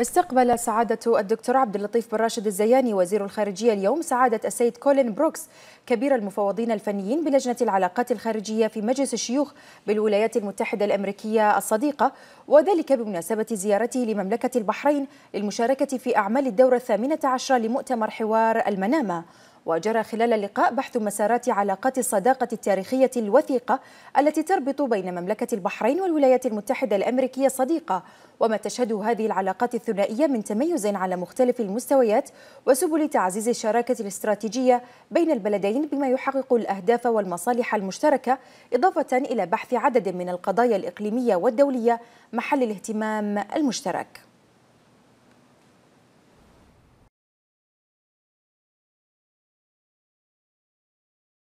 استقبل سعادة الدكتور عبد اللطيف بن راشد الزياني وزير الخارجية اليوم سعادة السيد كولين بروكس كبير المفوضين الفنيين بلجنة العلاقات الخارجية في مجلس الشيوخ بالولايات المتحدة الأمريكية الصديقة وذلك بمناسبة زيارته لمملكة البحرين للمشاركة في أعمال الدورة الثامنة عشرة لمؤتمر حوار المنامة وجرى خلال اللقاء بحث مسارات علاقات الصداقة التاريخية الوثيقة التي تربط بين مملكة البحرين والولايات المتحدة الأمريكية الصديقة وما تشهده هذه العلاقات الثنائية من تميز على مختلف المستويات وسبل تعزيز الشراكة الاستراتيجية بين البلدين بما يحقق الأهداف والمصالح المشتركة إضافة إلى بحث عدد من القضايا الإقليمية والدولية محل الاهتمام المشترك